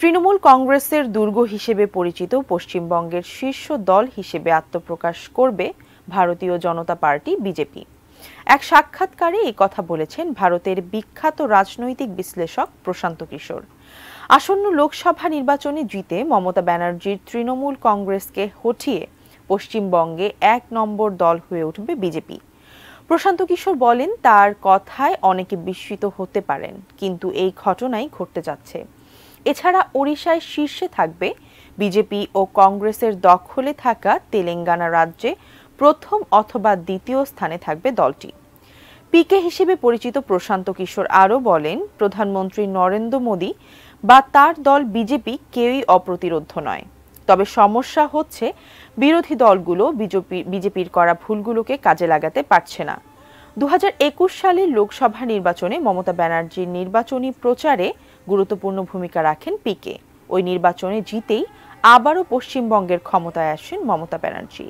তৃণমূল কংগ্রেসের দুর্গ হিসেবে পরিচিত পশ্চিমবঙ্গের শীর্ষ দল হিসেবে আত্মপ্রকাশ করবে ভারতীয় জনতা পার্টি বিজেপি এক সাক্ষাৎকারে এই কথা বলেছেন ভারতের বিখ্যাত রাজনৈতিক বিশ্লেষক প্রশান্ত কিশোর আসন্ন লোকসভা নির্বাচনে জিতে মমতা ব্যানার্জির তৃণমূল কংগ্রেসকে হঠিয়ে পশ্চিমবঙ্গে এক নম্বর দল হয়ে উঠবে বিজেপি প্রশান্ত কিশোর বলেন তার কথায় অনেকে বিস্মিত হতে পারেন কিন্তু এই ঘটনাই ঘটতে যাচ্ছে এছাড়া ওড়িশায় শীর্ষে থাকবে বিজেপি ও কংগ্রেসের দখলে থাকা তেলেঙ্গানা রাজ্যে প্রথম অথবা দ্বিতীয় স্থানে থাকবে দলটি পিকে হিসেবে পরিচিত প্রশান্ত কিশোর আরও বলেন প্রধানমন্ত্রী নরেন্দ্র মোদী বা তার দল বিজেপি কেউই অপ্রতিরোধ নয় তবে সমস্যা হচ্ছে বিরোধী দলগুলো বিজেপির করা ভুলগুলোকে কাজে লাগাতে পারছে না দু সালের লোকসভা নির্বাচনে মমতা ব্যানার্জির নির্বাচনী প্রচারে গুরুত্বপূর্ণ ভূমিকা রাখেন পিকে ওই নির্বাচনে জিতেই আবারও পশ্চিমবঙ্গের ক্ষমতায় আসেন মমতা ব্যানার্জি